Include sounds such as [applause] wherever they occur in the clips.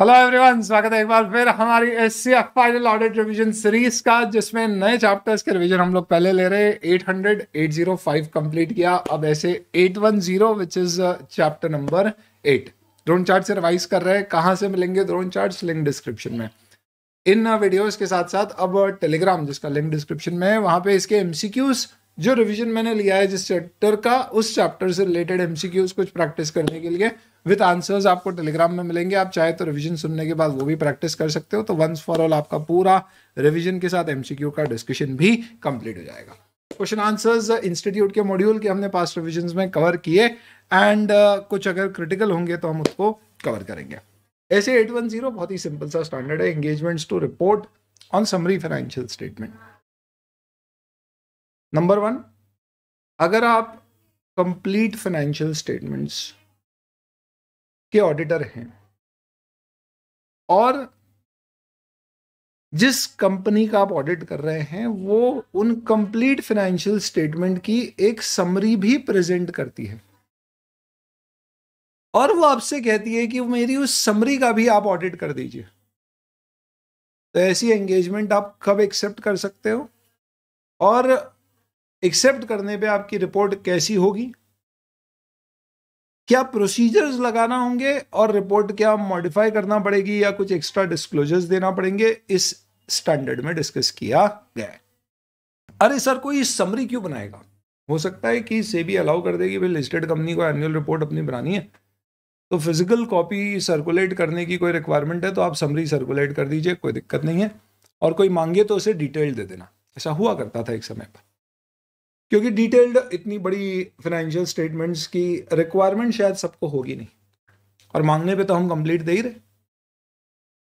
Hello everyone स्वागत है एक बार फिर हमारी S C F final audit revision series का जिसमें नए चैप्टर्स के रिविजन हम लोग पहले ले रहे हैं eight eight hundred zero five complete किया अब ऐसे eight one zero which is chapter number eight ड्रोन चार्ट से रिवाइज कर रहे हैं कहाँ से मिलेंगे ड्रोन चार्ट लिंक डिस्क्रिप्शन में इन वीडियोज uh, के साथ साथ अब टेलीग्राम uh, जिसका लिंक डिस्क्रिप्शन में है वहाँ पे इसके एम जो रिविजन मैंने लिया है जिस चैप्टर का उस चैप्टर से रिलेटेड एम कुछ प्रैक्टिस करने के लिए विद आंसर्स आपको टेलीग्राम में मिलेंगे आप चाहे तो रिविजन सुनने के बाद वो भी प्रैक्टिस कर सकते हो तो वंस फॉर ऑल आपका पूरा रिविजन के साथ एमसीक्यू का डिस्कशन भी कंप्लीट हो जाएगा क्वेश्चन आंसर्स इंस्टीट्यूट के मॉड्यूल के हमने पास रिविजन में कवर किए एंड uh, कुछ अगर क्रिटिकल होंगे तो हम उसको कवर करेंगे ऐसे एट वन जीरो बहुत ही सिंपल सा स्टैंडर्ड है engagements to report on summary financial statement number one अगर आप कंप्लीट फाइनेंशियल स्टेटमेंट्स के ऑडिटर हैं और जिस कंपनी का आप ऑडिट कर रहे हैं वो उन कंप्लीट फाइनेंशियल स्टेटमेंट की एक समरी भी प्रेजेंट करती है और वो आपसे कहती है कि मेरी उस समरी का भी आप ऑडिट कर दीजिए तो ऐसी एंगेजमेंट आप कब एक्सेप्ट कर सकते हो और एक्सेप्ट करने पे आपकी रिपोर्ट कैसी होगी क्या प्रोसीजर्स लगाना होंगे और रिपोर्ट क्या मॉडिफाई करना पड़ेगी या कुछ एक्स्ट्रा डिस्क्लोजर्स देना पड़ेंगे इस स्टैंडर्ड में डिस्कस किया गया अरे सर कोई समरी क्यों बनाएगा हो सकता है कि से भी अलाउ कर देगी भाई लिस्टेड कंपनी को एनुअल रिपोर्ट अपनी बनानी है तो फिजिकल कॉपी सर्कुलेट करने की कोई रिक्वायरमेंट है तो आप समरी सर्कुलेट कर दीजिए कोई दिक्कत नहीं है और कोई मांगे तो उसे डिटेल दे देना ऐसा हुआ करता था एक समय पर क्योंकि डिटेल्ड इतनी बड़ी फाइनेंशियल स्टेटमेंट्स की रिक्वायरमेंट शायद सबको होगी नहीं और मांगने पे तो हम कंप्लीट दे ही रहे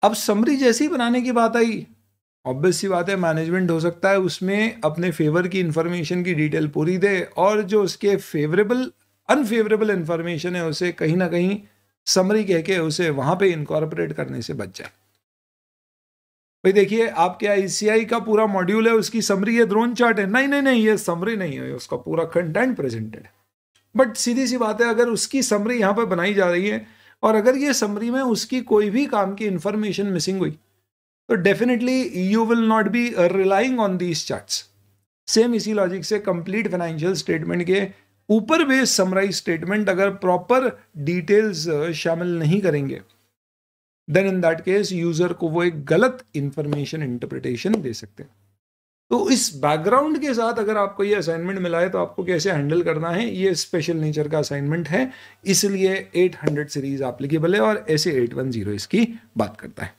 अब समरी जैसी बनाने की बात आई ऑब्वियस सी बात है मैनेजमेंट हो सकता है उसमें अपने फेवर की इंफॉर्मेशन की डिटेल पूरी दे और जो उसके फेवरेबल अनफेवरेबल इंफॉर्मेशन है उसे कहीं ना कहीं समरी कह के उसे वहां पे इनकॉर्पोरेट करने से बच जाए भाई देखिए आपके आई का पूरा मॉड्यूल है उसकी समरी है ड्रोन चार्ट है नहीं नहीं नहीं ये समरी नहीं है उसका पूरा कंटेंट प्रेजेंटेड बट सीधी सी बात है अगर उसकी समरी यहाँ पर बनाई जा रही है और अगर ये समरी में उसकी कोई भी काम की इंफॉर्मेशन मिसिंग हुई तो definitely you will not be relying on these chart same इसी लॉजिक से कंप्लीट फाइनेंशियल स्टेटमेंट के ऊपर बेस्ड समराइज स्टेटमेंट अगर प्रॉपर डिटेल्स uh, शामिल नहीं करेंगे then in that case user को वो एक गलत इंफॉर्मेशन इंटरप्रिटेशन दे सकते हैं तो इस बैकग्राउंड के साथ अगर आपको ये असाइनमेंट मिला है तो आपको कैसे हैंडल करना है ये स्पेशल नेचर का असाइनमेंट है इसलिए 800 सीरीज एप्लीकेबल है और ऐसे 810 इसकी बात करता है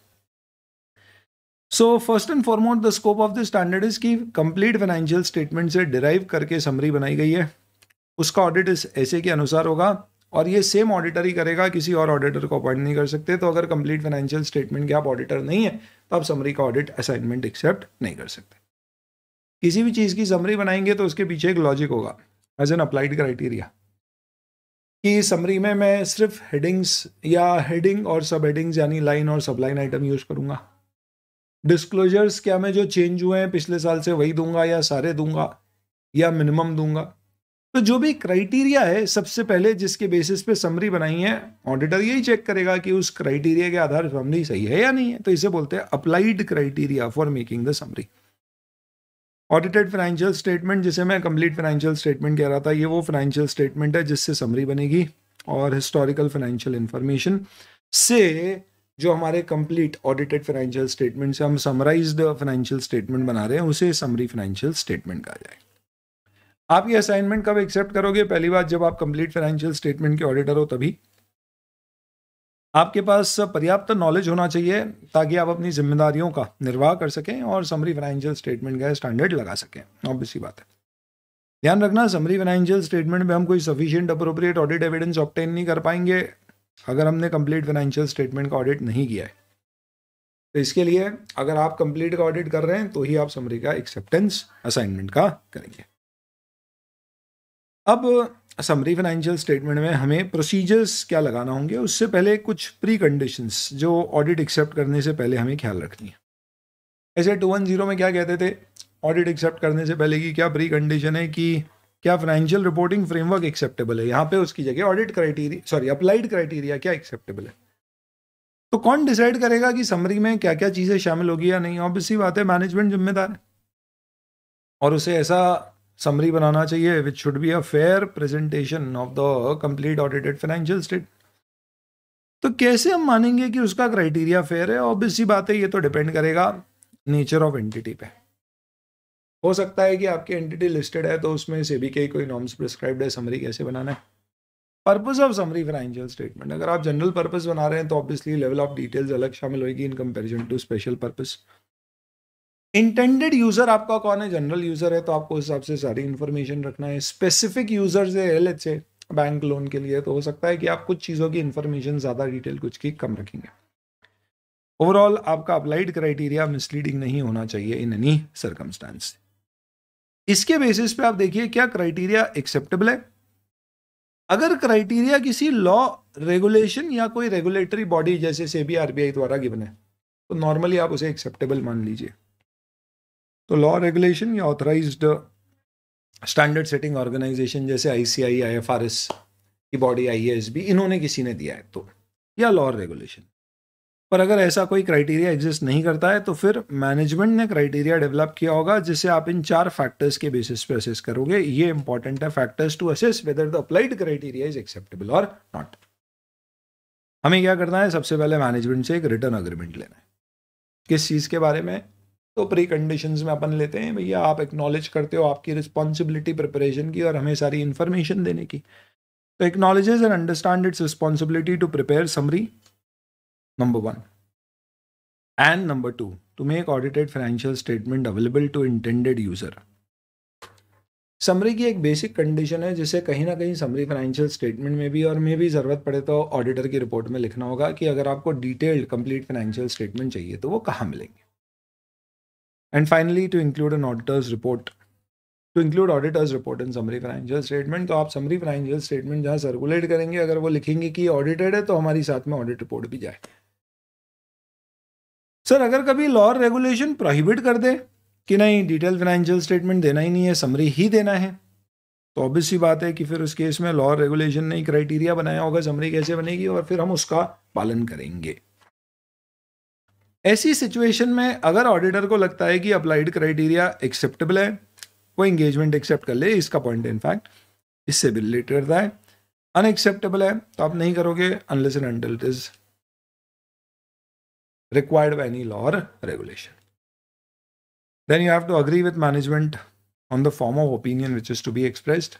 so first and foremost the scope of the standard is की कंप्लीट फाइनेंशियल स्टेटमेंट से डिराइव करके समरी बनाई गई है उसका ऑडिट इस ऐसे के अनुसार होगा और ये सेम ऑडिटर ही करेगा किसी और ऑडिटर को अपॉइंट नहीं कर सकते तो अगर कंप्लीट फाइनेंशियल स्टेटमेंट के आप ऑडिटर नहीं है तो आप समरी का ऑडिट असाइनमेंट एक्सेप्ट नहीं कर सकते किसी भी चीज़ की समरी बनाएंगे तो उसके पीछे एक लॉजिक होगा एज एन अप्लाइड क्राइटेरिया कि समरी में मैं सिर्फ हेडिंग्स या हेडिंग और सब हेडिंग्स यानी लाइन और सब लाइन आइटम यूज़ करूँगा डिस्क्लोजर्स क्या मैं जो चेंज हुए हैं पिछले साल से वही दूंगा या सारे दूंगा या मिनिमम दूंगा तो जो भी क्राइटेरिया है सबसे पहले जिसके बेसिस पे समरी बनाई है ऑडिटर यही चेक करेगा कि उस क्राइटेरिया के आधार पर समरी सही है या नहीं है तो इसे बोलते हैं applied criteria for making the summary audited financial statement जिसे मैं कंप्लीट फाइनेंशियल स्टेटमेंट कह रहा था ये वो फाइनेंशियल स्टेटमेंट है जिससे समरी बनेगी और हिस्टोरिकल फाइनेंशियल इंफॉर्मेशन से जो हमारे कंप्लीट ऑडिटेड फाइनेंशियल स्टेटमेंट से हम समराइज फाइनेंशियल स्टेटमेंट बना रहे हैं उसे समरी फाइनेंशियल स्टेटमेंट कहा जाएगा आप ये असाइनमेंट कब एक्सेप्ट करोगे पहली बात जब आप कंप्लीट फाइनेंशियल स्टेटमेंट के ऑडिटर हो तभी आपके पास पर्याप्त नॉलेज होना चाहिए ताकि आप अपनी जिम्मेदारियों का निर्वाह कर सकें और समरी फाइनेंशियल स्टेटमेंट का स्टैंडर्ड लगा सकें ऑब्वियस ही बात है ध्यान रखना समरी फाइनेंशियल स्टेटमेंट में हम कोई sufficient appropriate audit evidence obtain नहीं कर पाएंगे अगर हमने कंप्लीट फाइनेंशियल स्टेटमेंट का ऑडिट नहीं किया है तो इसके लिए अगर आप कंप्लीट का ऑडिट कर रहे हैं तो ही आप समरी का एक्सेप्टेंस असाइनमेंट का करेंगे अब समरी फाइनेंशियल स्टेटमेंट में हमें प्रोसीजर्स क्या लगाना होंगे उससे पहले कुछ प्री कंडीशंस जो ऑडिट एक्सेप्ट करने से पहले हमें ख्याल रखनी है ऐसे टू वन जीरो में क्या कहते थे ऑडिट एक्सेप्ट करने से पहले की क्या प्री कंडीशन है कि क्या फाइनेंशियल रिपोर्टिंग फ्रेमवर्क एक्सेप्टेबल है यहाँ पे उसकी जगह audit criteria sorry applied criteria क्या एक्सेप्टेबल है तो कौन डिसाइड करेगा कि समरी में क्या क्या चीज़ें शामिल होगी या नहीं ऑब्वियसली बात है मैनेजमेंट जिम्मेदार है और उसे ऐसा समरी बनाना चाहिए which should be a fair presentation of the complete audited financial state तो कैसे हम मानेंगे कि उसका क्राइटेरिया फेयर है ऑब्वियस सी बात है ये तो डिपेंड करेगा नेचर ऑफ एंटिटी पे हो सकता है कि आपकी एंटिटी लिस्टेड है तो उसमें से भी कई कोई नॉर्म्स प्रिस्क्राइब्ड है समरी कैसे बनाना है purpose of summary financial statement अगर आप जनरल पर्पज बना रहे हैं तो ऑब्वियसली लेवल ऑफ डिटेल्स अलग शामिल होगी in comparison to special purpose intended user आपका कौन है जनरल यूजर है तो आपको उस हिसाब से सारी इन्फॉर्मेशन रखना है स्पेसिफिक यूजर्स है एल एच बैंक लोन के लिए तो हो सकता है कि आप कुछ चीज़ों की इन्फॉर्मेशन ज़्यादा डिटेल कुछ की कम रखेंगे ओवरऑल आपका अप्लाइड क्राइटेरिया मिसलीडिंग नहीं होना चाहिए इन एनी सर्कमस्टांस इसके बेसिस पे आप देखिए क्या क्राइटेरिया एक्सेप्टेबल है अगर क्राइटेरिया किसी लॉ रेगुलेशन या कोई रेगुलेटरी बॉडी जैसे सेबी आरबीआई द्वारा गिवन है तो नॉर्मली आप उसे एक्सेप्टेबल मान लीजिए तो लॉ रेगुलेशन या ऑथराइज स्टैंडर्ड सेटिंग ऑर्गेनाइजेशन जैसे ICAI I I F R S की बॉडी आई एस बी इन्होंने किसी ने दिया है तो या लॉ रेगुलेशन पर अगर ऐसा कोई क्राइटेरिया एग्जिस्ट नहीं करता है तो फिर मैनेजमेंट ने क्राइटेरिया डेवलप किया होगा जिसे आप इन चार फैक्टर्स के बेसिस पे असेस करोगे ये इंपॉर्टेंट है factors to assess whether the applied criteria is acceptable और नॉट हमें क्या करना है सबसे पहले मैनेजमेंट से एक रिटर्न अग्रीमेंट लेना है किस चीज़ के बारे में तो प्री कंडीशन में अपन लेते हैं भैया आप एक्नॉलेज करते हो आपकी रिस्पॉन्सिबिलिटी प्रिपरेशन की और हमें सारी इन्फॉर्मेशन देने की तो acknowledge and understand its responsibility to prepare summary number one and number two to make audited financial statement available to intended user summary की एक बेसिक कंडीशन है जिसे कहीं ना कहीं समरी फाइनेंशियल स्टेटमेंट में भी और मे भी ज़रूरत पड़े तो ऑडिटर की रिपोर्ट में लिखना होगा कि अगर आपको डिटेल्ड कंप्लीट फाइनेंशियल स्टेटमेंट चाहिए तो वो कहाँ मिलेंगे And finally, to include an auditor's report. To include auditor's report in summary financial statement तो आप समरी फाइनेंशियल स्टेटमेंट जहाँ circulate करेंगे अगर वो लिखेंगे कि ऑडिटेड है तो हमारी साथ में ऑडिट रिपोर्ट भी जाए सर अगर कभी लॉ रेगुलेशन प्रोहिबिट कर दे कि नहीं डिटेल फाइनेंशियल स्टेटमेंट देना ही नहीं है समरी ही देना है तो ऑब्वियस ही बात है कि फिर उस केस में लॉ रेगुलेशन ने क्राइटेरिया बनाया होगा समरी कैसे बनेगी और फिर हम उसका पालन करेंगे ऐसी सिचुएशन में अगर ऑडिटर को लगता है कि अप्लाइड क्राइटेरिया एक्सेप्टेबल है वो एंगेजमेंट एक्सेप्ट कर ले इसका पॉइंट इनफैक्ट इससे भी रिलेटेड है अनएक्सेप्टेबल है तो आप नहीं करोगे unless and until it is required by any law और regulation then you have to agree with management on the form of opinion which is to be express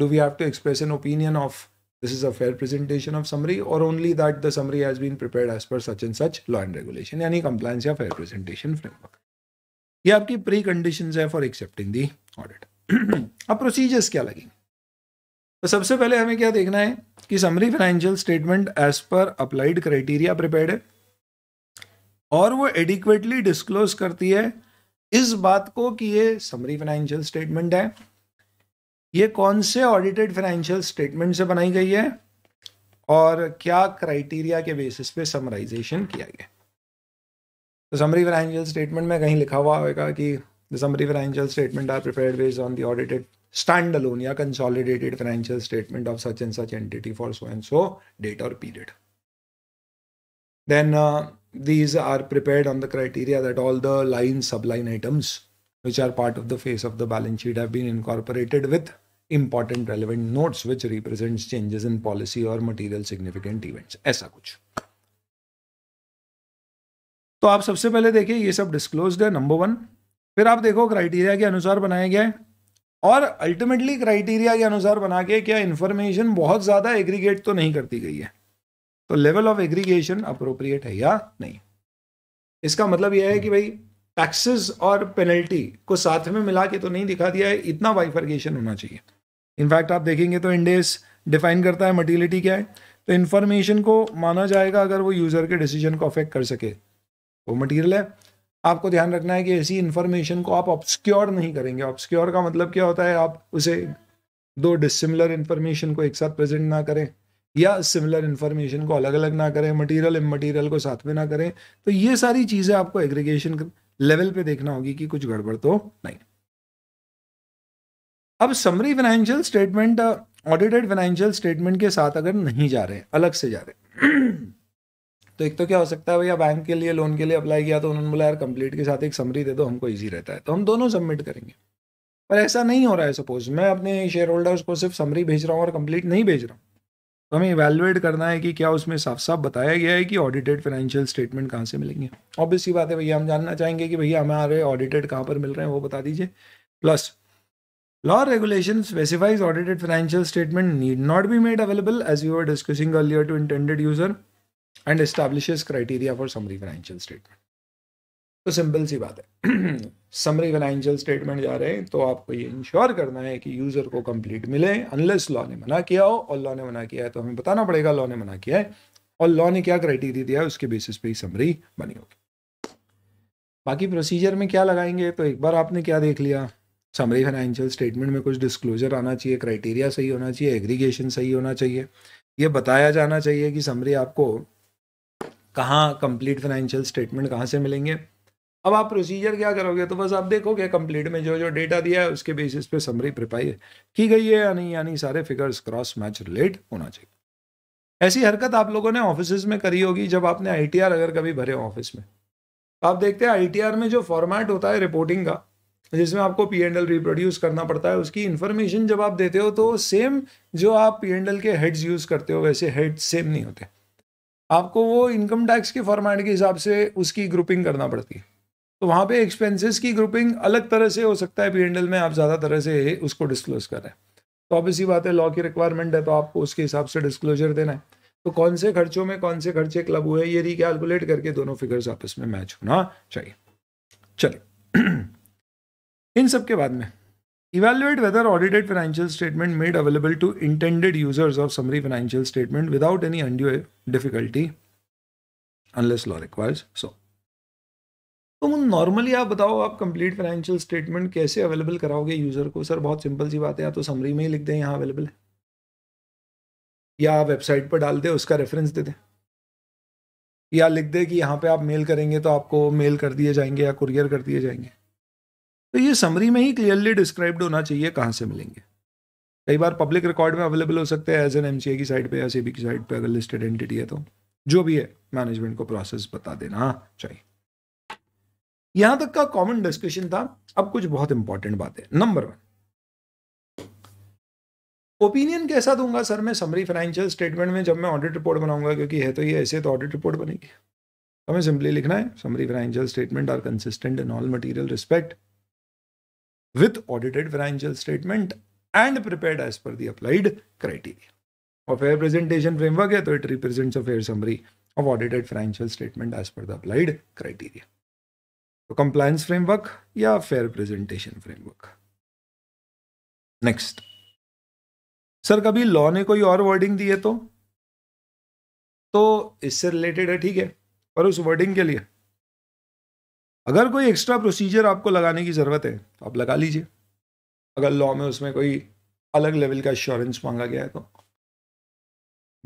do we have to express an opinion of This is a fair presentation of summary or only that the summary has been prepared as per such and such law and regulation यानी compliance या fair presentation framework. ये आपकी precondition है for accepting the audit अब procedures क्या लगेंगे तो सबसे पहले हमें क्या देखना है कि summary financial statement as per applied criteria prepared है और वो एडिक्वेटली डिस्क्लोज करती है इस बात को कि ये समरी फाइनेंशियल स्टेटमेंट है ये कौन से ऑडिटेड फाइनेंशियल स्टेटमेंट से बनाई गई है और क्या क्राइटेरिया के बेसिस पे समराइजेशन किया गया तो समरी फाइनेंशियल स्टेटमेंट में कहीं लिखा हुआ होगा कि the summary financial statement are prepared based on the audited stand alone या consolidated financial statement of such and such entity for so and so date और period then these are prepared on the criteria that all the line line subline which are part of the face of the balance sheet have been incorporated with important relevant notes which represents changes in policy or material significant events aisa kuch तो आप सबसे पहले देखिए ये सब disclosed है number one फिर आप देखो क्राइटेरिया के अनुसार बनाया गया है और अल्टीमेटली क्राइटेरिया के अनुसार बना के क्या इंफॉर्मेशन बहुत ज़्यादा एग्रीगेट तो नहीं करती गई है तो लेवल ऑफ एग्रीगेशन अप्रोप्रिएट है या नहीं इसका मतलब यह है कि भाई टैक्सेस और पेनल्टी को साथ में मिला के तो नहीं दिखा दिया है इतना वाइफर्गेशन होना चाहिए इनफैक्ट आप देखेंगे तो इंडेस डिफाइन करता है मटीलिटी क्या है तो इन्फॉर्मेशन को माना जाएगा अगर वो यूज़र के डिसीजन को अफेक्ट कर सके वो मटीरियल है आपको ध्यान रखना है कि ऐसी इन्फॉर्मेशन को आप ऑब्सक्योर नहीं करेंगे ऑब्सक्योर का मतलब क्या होता है आप उसे दो डिसिमिलर इन्फॉर्मेशन को एक साथ प्रेजेंट ना करें या सिमिलर इन्फॉर्मेशन को अलग अलग ना करें मटेरियल इन को साथ में ना करें तो ये सारी चीज़ें आपको एग्रीगेशन लेवल पे देखना होगी कि कुछ गड़बड़ तो नहीं अब summary financial statement audited financial statement के साथ अगर नहीं जा रहे अलग से जा रहे तो एक तो क्या हो सकता है भैया बैंक के लिए लोन के लिए अप्लाई किया तो उन्होंने बोला यार कंप्लीट के साथ एक समरी दे दो हमको ईजी रहता है तो हम दोनों सबमिट करेंगे पर ऐसा नहीं हो रहा है सपोज मैं अपने शेयर होल्डर्स को सिर्फ समरी भेज रहा हूँ और कंप्लीट नहीं भेज रहा हूँ तो हमें इवेल्युएट करना है कि क्या उसमें साफ साफ बताया गया है कि ऑडिटेड फाइनेंशियल स्टेटमेंट कहाँ से मिलेंगे की बात है भैया हम जानना चाहेंगे कि भैया हमारे ऑडिटेड कहाँ पर मिल रहे हैं वो बता दीजिए plus law regulation specifies audited financial statement need not be made available as you are discussing earlier to intended user and establishes criteria for summary financial statement तो सिंपल सी बात है समरी फाइनेंशियल स्टेटमेंट जा रहे हैं तो आपको ये इंश्योर करना है कि यूज़र को कंप्लीट मिले अनलेस लॉ ने मना किया हो और लॉ ने मना किया है तो हमें बताना पड़ेगा लॉ ने मना किया है और लॉ ने क्या क्राइटेरिया दिया है उसके बेसिस पे ही समरी बनी होगी बाकी प्रोसीजर में क्या लगाएंगे तो एक बार आपने क्या देख लिया समरी फाइनेंशियल स्टेटमेंट में कुछ डिस्क्लोजर आना चाहिए क्राइटेरिया सही होना चाहिए एग्रीगेशन सही होना चाहिए यह बताया जाना चाहिए कि समरी आपको कहाँ कंप्लीट फाइनेंशियल स्टेटमेंट कहाँ से मिलेंगे अब आप प्रोसीजर क्या करोगे तो बस आप देखोगे कंप्लीट में जो जो डेटा दिया है उसके बेसिस पे समरी प्रिपाई की गई है यानी यानी सारे फिगर्स क्रॉस मैच रिलेट होना चाहिए ऐसी हरकत आप लोगों ने ऑफिस में करी होगी जब आपने आई अगर कभी भरे हो ऑफिस में तो आप देखते हैं आई में जो फॉर्मेट होता है रिपोर्टिंग का जिसमें आपको पी एंड एल रिप्रोड्यूस करना पड़ता है उसकी इन्फॉर्मेशन जब आप देते हो तो सेम जो आप पी एंड एल के हेड्स यूज़ करते हो वैसे हेड सेम नहीं होते आपको वो इनकम टैक्स के फॉर्मेट के हिसाब से उसकी ग्रुपिंग करना पड़ती है तो वहाँ पे एक्सपेंसेस की ग्रुपिंग अलग तरह से हो सकता है पी में आप ज़्यादा तरह से उसको डिस्क्लोज करें तो आप इसी बात है लॉ की रिक्वायरमेंट है तो आपको उसके हिसाब से डिस्क्लोजर देना है तो कौन से खर्चों में कौन से खर्चे क्लब हुए ये रिकैलकुलेट करके दोनों फिगर्स आपस में मैच होना चाहिए चलिए [clears throat] इन सब के बाद में evaluate whether audited financial statement made available to intended users of summary financial statement without any undue difficulty unless law requires so तो नॉर्मली आप बताओ आप कंप्लीट फाइनेंशियल स्टेटमेंट कैसे अवेलेबल कराओगे यूज़र को सर बहुत सिंपल सी बात है या तो समरी में ही लिख दें यहाँ अवेलेबल है या आप वेबसाइट पर डाल दें उसका रेफरेंस दे दें या लिख दें कि यहाँ पे आप मेल करेंगे तो आपको मेल कर दिए जाएंगे या कुरियर कर दिए जाएंगे तो ये समरी में ही क्लियरली डिस्क्राइब्ड होना चाहिए कहाँ से मिलेंगे कई बार पब्लिक रिकॉर्ड में अवेलेबल हो सकते हैं एज एन एम की साइड पर या सी की साइड पर अगर लिस्टेड एंटिटी है तो जो भी है मैनेजमेंट को प्रोसेस बता देना चाहिए यहां तक का कॉमन डिस्कशन था अब कुछ बहुत इंपॉर्टेंट बातें नंबर वन ओपिनियन कैसा दूंगा सर मैं समरी फाइनेंशियल स्टेटमेंट में जब मैं ऑडिट रिपोर्ट बनाऊंगा क्योंकि है तो ये ऐसे तो ऑडिट रिपोर्ट बनेगी हमें सिंपली लिखना है summary financial statement are consistent in all material respect with audited financial statement and prepared as per the applied criteria और फेयर प्रेजेंटेशन फ्रेमवर्क है तो it represents a fair summary of audited financial statement as per the applied criteria तो compliance framework या fair presentation framework next sir कभी law ने कोई और wording दी है तो तो इससे रिलेटेड है ठीक है पर उस वर्डिंग के लिए अगर कोई एक्स्ट्रा प्रोसीजर आपको लगाने की ज़रूरत है तो आप लगा लीजिए अगर लॉ में उसमें कोई अलग लेवल का एश्योरेंस मांगा गया है तो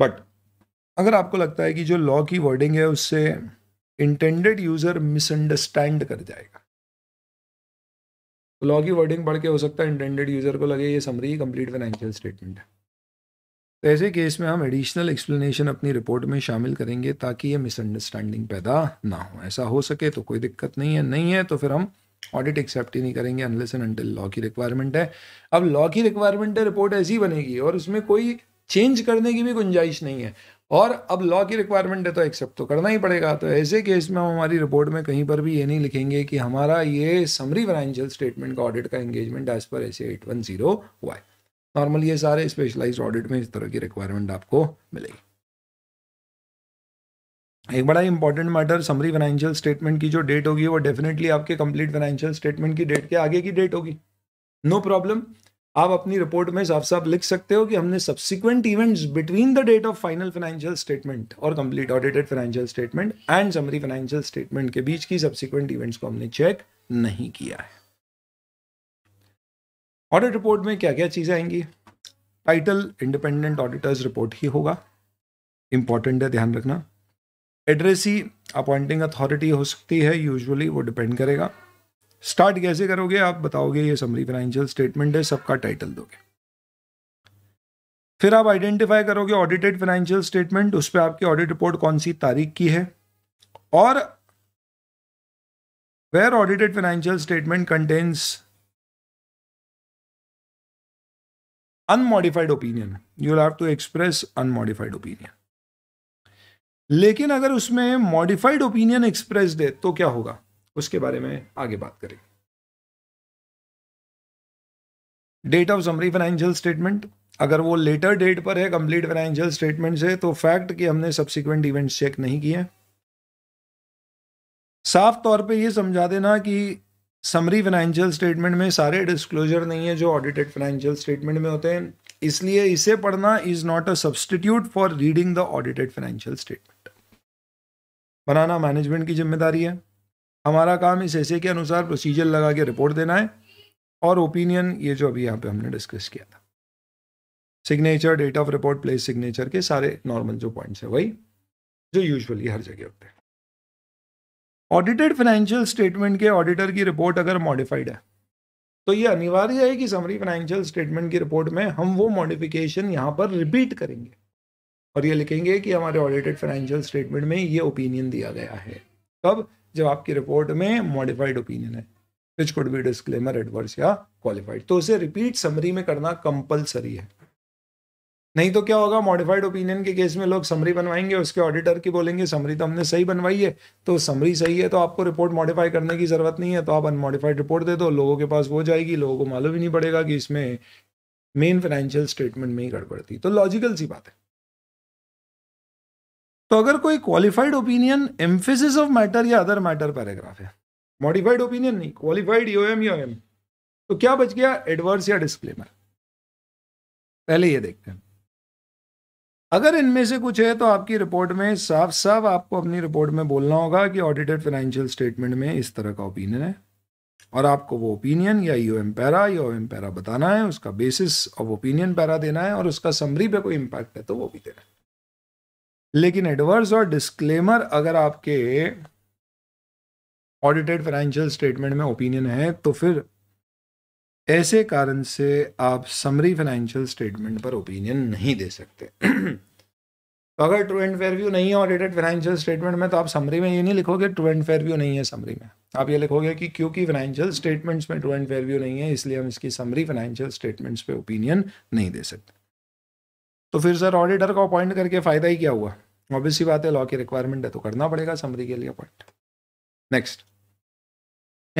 बट अगर आपको लगता है कि जो लॉ की वर्डिंग है उससे इंटेंडेड यूजर मिसअंडरस्टैंड कर जाएगा लॉ की वर्डिंग पढ़ के हो सकता है इंटेंडेड यूजर को लगे ये समरी कंप्लीट फाइनेंशियल स्टेटमेंट है तो ऐसे केस में हम एडिशनल एक्सप्लेनेशन अपनी रिपोर्ट में शामिल करेंगे ताकि ये मिसअंडरस्टैंडिंग पैदा ना हो ऐसा हो सके तो कोई दिक्कत नहीं है नहीं है तो फिर हम ऑडिट एक्सेप्ट ही नहीं करेंगे अनलेस एंड अनटिल लॉ की रिक्वायरमेंट है अब लॉ की रिक्वायरमेंट है रिपोर्ट ऐसी बनेगी और उसमें कोई चेंज करने की भी गुंजाइश नहीं है और अब लॉ की रिक्वायरमेंट है तो एक्सेप्ट तो करना ही पड़ेगा तो ऐसे केस में हम हमारी रिपोर्ट में कहीं पर भी ये नहीं लिखेंगे कि हमारा ये समरी फाइनेंशियल स्टेटमेंट का ऑडिट का एंगेजमेंट एज पर ऐसे एट वन जीरो वाई नॉर्मल ये सारे स्पेशलाइज ऑडिट में इस तरह की रिक्वायरमेंट आपको मिलेगी एक बड़ा important matter summary financial statement की जो डेट होगी वो डेफिनेटली आपके कंप्लीट फाइनेंशियल स्टेटमेंट की डेट के आगे की डेट होगी नो प्रॉब्लम आप अपनी रिपोर्ट में साफ साफ लिख सकते हो कि हमने subsequent events between the date of final financial statement और complete audited financial statement and summary financial statement के बीच की सब्सिक्वेंट इवेंट्स को हमने चेक नहीं किया है ऑडिट रिपोर्ट में क्या क्या चीज़ें आएंगी टाइटल इंडिपेंडेंट ऑडिटर्स रिपोर्ट ही होगा इंपॉर्टेंट है ध्यान रखना एड्रेसी अपॉइंटिंग अथॉरिटी हो सकती है यूजुअली वो डिपेंड करेगा स्टार्ट कैसे करोगे आप बताओगे ये समरी फाइनेंशियल स्टेटमेंट है सबका टाइटल दोगे फिर आप आइडेंटिफाई करोगे ऑडिटेड फाइनेंशियल स्टेटमेंट उस पर आपकी ऑडिट रिपोर्ट कौन सी तारीख की है और where audited financial statement contains unmodified opinion you have to express unmodified opinion लेकिन अगर उसमें मॉडिफाइड ओपिनियन एक्सप्रेस दे तो क्या होगा उसके बारे में आगे बात करेंगे date of summary financial statement अगर वो लेटर डेट पर है कंप्लीट फाइनेंशियल स्टेटमेंट से तो फैक्ट कि हमने सब्सिक्वेंट इवेंट्स चेक नहीं किए साफ तौर पे ये समझा देना कि समरी फाइनेंशियल स्टेटमेंट में सारे डिस्क्लोजर नहीं है जो ऑडिटेड फाइनेंशियल स्टेटमेंट में होते हैं इसलिए इसे पढ़ना is not a substitute for reading the audited financial statement बनाना मैनेजमेंट की जिम्मेदारी है हमारा काम इस ऐसे के अनुसार प्रोसीजर लगा के रिपोर्ट देना है और ओपिनियन ये जो अभी यहाँ पे हमने डिस्कस किया था signature date of report place signature के सारे नॉर्मल जो पॉइंट्स है वही जो यूजुअली हर जगह होते हैं ऑडिटेड फाइनेंशियल स्टेटमेंट के ऑडिटर की रिपोर्ट अगर मॉडिफाइड है तो ये अनिवार्य है कि समरी फाइनेंशियल स्टेटमेंट की रिपोर्ट में हम वो मॉडिफिकेशन यहाँ पर रिपीट करेंगे और ये लिखेंगे कि हमारे ऑडिटेड फाइनेंशियल स्टेटमेंट में ये ओपिनियन दिया गया है कब जब आपकी रिपोर्ट में मॉडिफाइड ओपिनियन है which could be disclaimer adverse या क्वालिफाइड तो उसे रिपीट समरी में करना कंपलसरी है नहीं तो क्या होगा मॉडिफाइड ओपिनियन के केस में लोग समरी बनवाएंगे उसके ऑडिटर की बोलेंगे समरी तो हमने सही बनवाई है तो समरी सही है तो आपको रिपोर्ट मॉडिफाई करने की ज़रूरत नहीं है तो आप अनमॉडिफाइड रिपोर्ट दे दो लोगों के पास वो जाएगी लोगों को मालूम ही नहीं पड़ेगा कि इसमें मेन फाइनेंशियल स्टेटमेंट में ही गड़बड़ती तो लॉजिकल सी बात है तो अगर कोई qualified opinion emphasis of matter या अदर मैटर पैराग्राफ है मॉडिफाइड ओपिनियन नहीं क्वालिफाइड यूएम e e तो क्या बच गया एडवर्स या डिस्क्लेमर पहले ये देखते हैं अगर इनमें से कुछ है तो आपकी रिपोर्ट में साफ साफ आपको अपनी रिपोर्ट में बोलना होगा कि ऑडिटेड फाइनेंशियल स्टेटमेंट में इस तरह का ओपिनियन है और आपको वो ओपिनियन या U e M para U M para बताना है उसका बेसिस ऑफ ओपिनियन पैरा देना है और उसका समरी पे कोई इम्पैक्ट है तो वो भी देना है लेकिन एडवर्स और डिस्क्लेमर अगर आपके ऑडिटेड फाइनेंशियल स्टेटमेंट में ओपिनियन है तो फिर ऐसे कारण से आप समरी फाइनेंशियल स्टेटमेंट पर ओपिनियन नहीं दे सकते तो अगर ट्रू एंड फेयर व्यू नहीं है ऑडिटेड फाइनेंशियल स्टेटमेंट में तो आप समरी में ये नहीं लिखोगे ट्रू एंड फेयर व्यू नहीं है समरी में आप ये लिखोगे कि क्योंकि फाइनेंशियल स्टेटमेंट्स में ट्रू एंड फेयर व्यू नहीं है इसलिए हम इसकी समरी फाइनेंशियल स्टेटमेंट्स पे ओपिनियन नहीं दे सकते तो फिर सर ऑडिटर को अपॉइंट करके फ़ायदा ही क्या हुआ ऑब्वियस बात है लॉ की रिक्वायरमेंट है तो करना पड़ेगा समरी के लिए अपॉइंट नेक्स्ट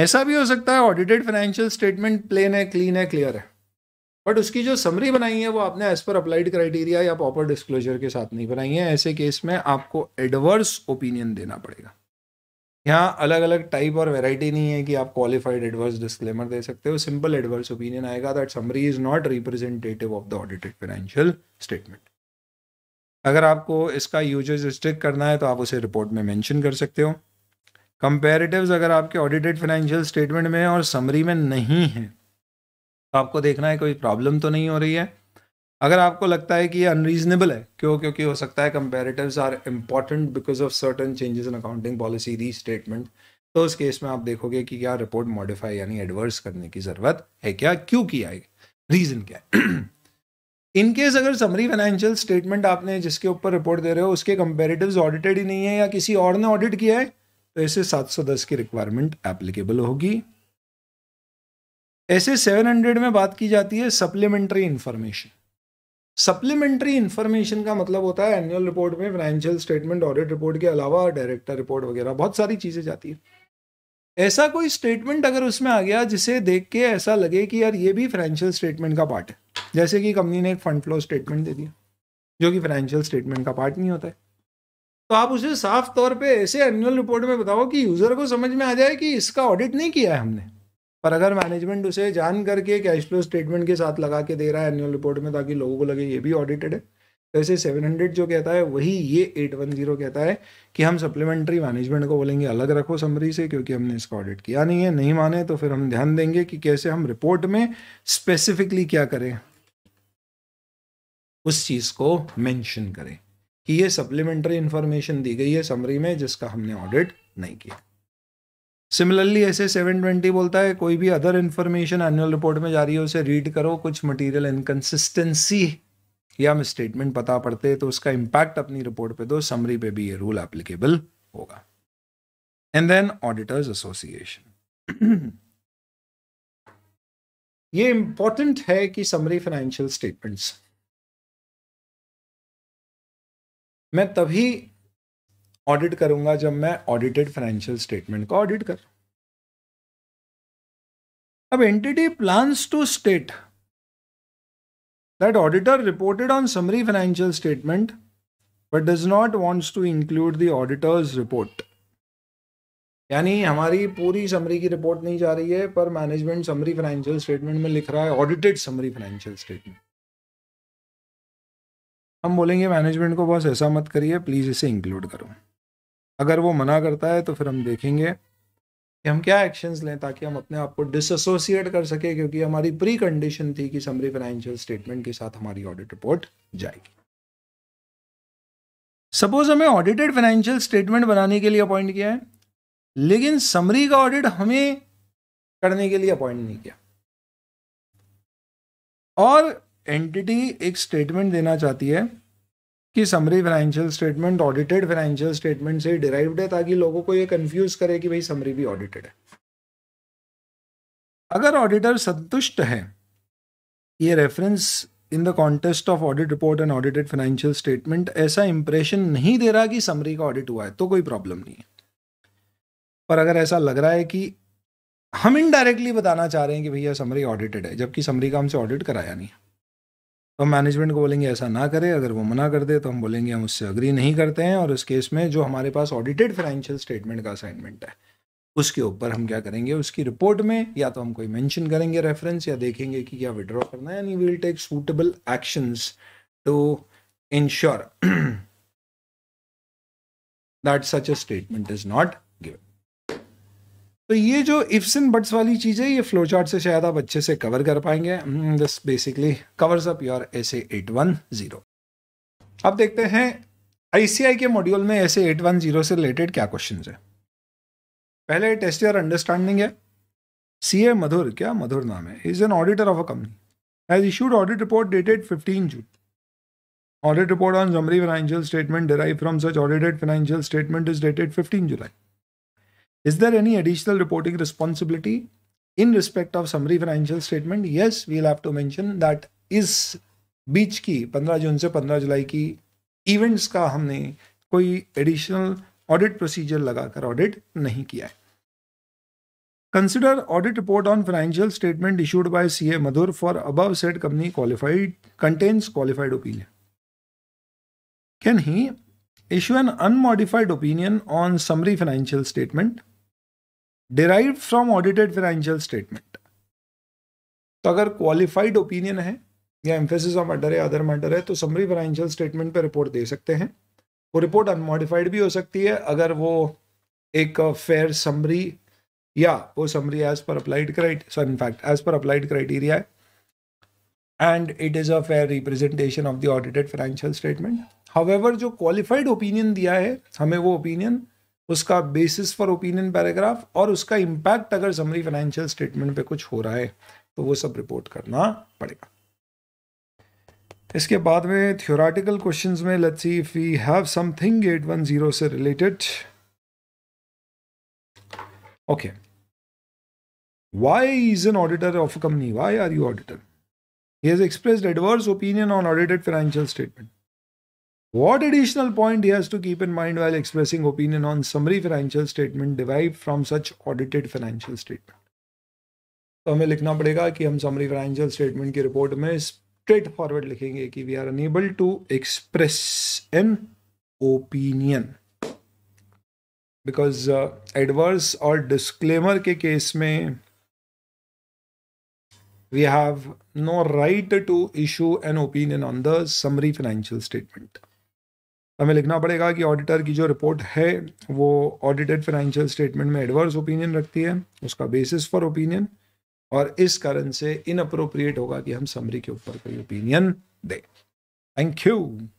ऐसा भी हो सकता है ऑडिटेड फाइनेंशियल स्टेटमेंट प्लेन है क्लीन है क्लियर है बट उसकी जो समरी बनाई है वो आपने एज पर अप्लाइड क्राइटेरिया या प्रॉपर डिस्क्लोजर के साथ नहीं बनाई है ऐसे केस में आपको एडवर्स ओपिनियन देना पड़ेगा यहाँ अलग अलग टाइप और वैरायटी नहीं है कि आप क्वालिफाइड एडवर्स डिस्क्लेमर दे सकते हो सिंपल एडवर्स ओपिनियन आएगा that summary is not representative of the audited financial statement अगर आपको इसका यूजेज स्ट्रिक करना है तो आप उसे रिपोर्ट में मैंशन कर सकते हो कंपेरेटिव अगर आपके ऑडिटेड फाइनेंशियल स्टेटमेंट में और समरी में नहीं है तो आपको देखना है कोई प्रॉब्लम तो नहीं हो रही है अगर आपको लगता है कि ये अनरीजनेबल है क्यों क्योंकि हो सकता है comparative are important because of certain changes in accounting policy restatement तो उस केस में आप देखोगे कि क्या रिपोर्ट मॉडिफाई यानी एडवर्स करने की ज़रूरत है क्या क्यों किया है रीज़न क्या है इनकेस [clears throat] अगर समरी फाइनेंशियल स्टेटमेंट आपने जिसके ऊपर रिपोर्ट दे रहे हो उसके कंपेरेटिव ऑडिटेड ही नहीं है या किसी और ने ऑडिट किया है तो ऐसे 710 की रिक्वायरमेंट एप्लीकेबल होगी ऐसे 700 में बात की जाती है सप्लीमेंट्री इंफॉर्मेशन सप्लीमेंट्री इन्फॉर्मेशन का मतलब होता है एनुअल रिपोर्ट में फाइनेंशियल स्टेटमेंट ऑडिट रिपोर्ट के अलावा डायरेक्टर रिपोर्ट वगैरह बहुत सारी चीज़ें जाती है ऐसा कोई स्टेटमेंट अगर उसमें आ गया जिसे देख के ऐसा लगे कि यार ये भी फाइनेंशियल स्टेटमेंट का पार्ट है जैसे कि कंपनी ने एक फंड फ्लो स्टेटमेंट दे दिया जो कि फाइनेंशियल स्टेटमेंट का पार्ट नहीं होता है तो आप उसे साफ तौर पे ऐसे एनुअल रिपोर्ट में बताओ कि यूज़र को समझ में आ जाए कि इसका ऑडिट नहीं किया है हमने पर अगर मैनेजमेंट उसे जान करके कैश फ्लो स्टेटमेंट के साथ लगा के दे रहा है एनुअल रिपोर्ट में ताकि लोगों को लगे ये भी ऑडिटेड है तो ऐसे सेवन हंड्रेड जो कहता है वही ये एट वन जीरो कहता है कि हम सप्लीमेंट्री मैनेजमेंट को बोलेंगे अलग रखो समरी से क्योंकि हमने इसका ऑडिट किया नहीं है नहीं माने तो फिर हम ध्यान देंगे कि कैसे हम रिपोर्ट में स्पेसिफिकली क्या करें उस चीज़ को मेंशन करें कि ये सप्लीमेंट्री इन्फॉर्मेशन दी गई है समरी में जिसका हमने ऑडिट नहीं किया सिमिलरली ऐसे सेवन ट्वेंटी बोलता है कोई भी अदर इन्फॉर्मेशन एनुअल रिपोर्ट में जा रही है उसे रीड करो कुछ मटेरियल इनकन्सिस्टेंसी या मिसस्टेटमेंट पता पड़ते तो उसका इम्पैक्ट अपनी रिपोर्ट पे दो समरी पे भी ये रूल एप्लीकेबल होगा एंड देन ऑडिटर्स एसोसिएशन ये इंपॉर्टेंट है कि समरी फाइनेंशियल स्टेटमेंट्स मैं तभी ऑडिट करूंगा जब मैं ऑडिटेड फाइनेंशियल स्टेटमेंट का ऑडिट कर अब entity plans to state that auditor reported on summary financial statement but does not wants to include the auditor's report यानी हमारी पूरी समरी की रिपोर्ट नहीं जा रही है पर मैनेजमेंट समरी फाइनेंशियल स्टेटमेंट में लिख रहा है ऑडिटेड समरी फाइनेंशियल स्टेटमेंट हम बोलेंगे मैनेजमेंट को बस ऐसा मत करिए प्लीज़ इसे इंक्लूड करो अगर वो मना करता है तो फिर हम देखेंगे कि हम क्या एक्शंस लें ताकि हम अपने आप को डिसोसिएट कर सके क्योंकि हमारी प्री कंडीशन थी कि समरी फाइनेंशियल स्टेटमेंट के साथ हमारी ऑडिट रिपोर्ट जाएगी सपोज हमें ऑडिटेड फाइनेंशियल स्टेटमेंट बनाने के लिए अपॉइंट किया है लेकिन समरी का ऑडिट हमें करने के लिए अपॉइंट नहीं किया और एंटिटी एक स्टेटमेंट देना चाहती है कि summary financial statement audited financial statement से डिराइव्ड है ताकि लोगों को ये कंफ्यूज करे कि भाई समरी भी ऑडिटेड है अगर ऑडिटर संतुष्ट है ये reference in the context of audit report and audited financial statement ऐसा इंप्रेशन नहीं दे रहा कि समरी का ऑडिट हुआ है तो कोई प्रॉब्लम नहीं है पर अगर ऐसा लग रहा है कि हम इनडायरेक्टली बताना चाह रहे हैं कि भैया समरी ऑडिटेड है जबकि समरी का हमसे ऑडिट कराया नहीं है तो मैनेजमेंट को बोलेंगे ऐसा ना करें अगर वो मना कर दे तो हम बोलेंगे हम उससे अग्री नहीं करते हैं और इस केस में जो हमारे पास ऑडिटेड फाइनेंशियल स्टेटमेंट का असाइनमेंट है उसके ऊपर हम क्या करेंगे उसकी रिपोर्ट में या तो हम कोई मेंशन करेंगे रेफरेंस या देखेंगे कि क्या विड्रॉ करना है we will take suitable actions to ensure that such a statement is not तो ये जो इफ्स एंड बट्स वाली चीज़ है ये फ्लो चार्ट से शायद आप अच्छे से कवर कर पाएंगे this basically covers up your S eight one zero अब देखते हैं आईसीआई के मॉड्यूल में एस एट वन जीरो से रिलेटेड क्या क्वेश्चन है पहले टेस्ट योर अंडरस्टैंडिंग है सी ए मधुर क्या मधुर नाम है is an auditor of a company has issued audit report dated fifteen June audit report on summary financial statement derive from such audited financial statement is dated fifteen July Is there any additional reporting responsibility in respect of summary financial statement? Yes, we'll have to mention that इस बीच की 15 जून से 15 जुलाई की events का हमने कोई additional audit procedure लगाकर audit नहीं किया है Consider audit report on financial statement issued by CA Madhur for above said company qualified contains qualified opinion. Can he issue an unmodified opinion on summary financial statement derive from audited financial statement तो अगर qualified opinion है या emphasis of matter है other matter है तो summary financial statement पर report दे सकते हैं वो रिपोर्ट अनमोडिफाइड भी हो सकती है अगर वो एक फेयर uh, समरी या वो summary as per applied sorry in fact as per applied criteria है and it is a fair representation of the audited financial statement However, जो क्वालिफाइड ओपिनियन दिया है हमें वो opinion उसका बेसिस फॉर ओपिनियन पैराग्राफ और उसका इम्पैक्ट अगर समरी फाइनेंशियल स्टेटमेंट पे कुछ हो रहा है तो वो सब रिपोर्ट करना पड़ेगा इसके बाद में थियोराटिकल क्वेश्चन में let's see if we have something zero से related okay Y is an auditor of company Y are you auditor he he express adverse opinion on audited financial statement What additional point he has to keep in mind while expressing opinion on summary financial statement derived from such audited financial statement? तो हमें लिखना पड़ेगा कि हम summary financial statement की report में straightforward लिखेंगे कि we are unable to express an opinion because adverse और डिस्क्लेमर के केस में we have no right to issue an opinion on the summary financial statement. हमें लिखना पड़ेगा कि ऑडिटर की जो रिपोर्ट है वो ऑडिटेड फाइनेंशियल स्टेटमेंट में एडवर्स ओपिनियन रखती है उसका बेसिस फॉर ओपिनियन और इस कारण से इनअप्रोप्रिएट होगा कि हम समरी के ऊपर कोई ओपिनियन दें थैंक यू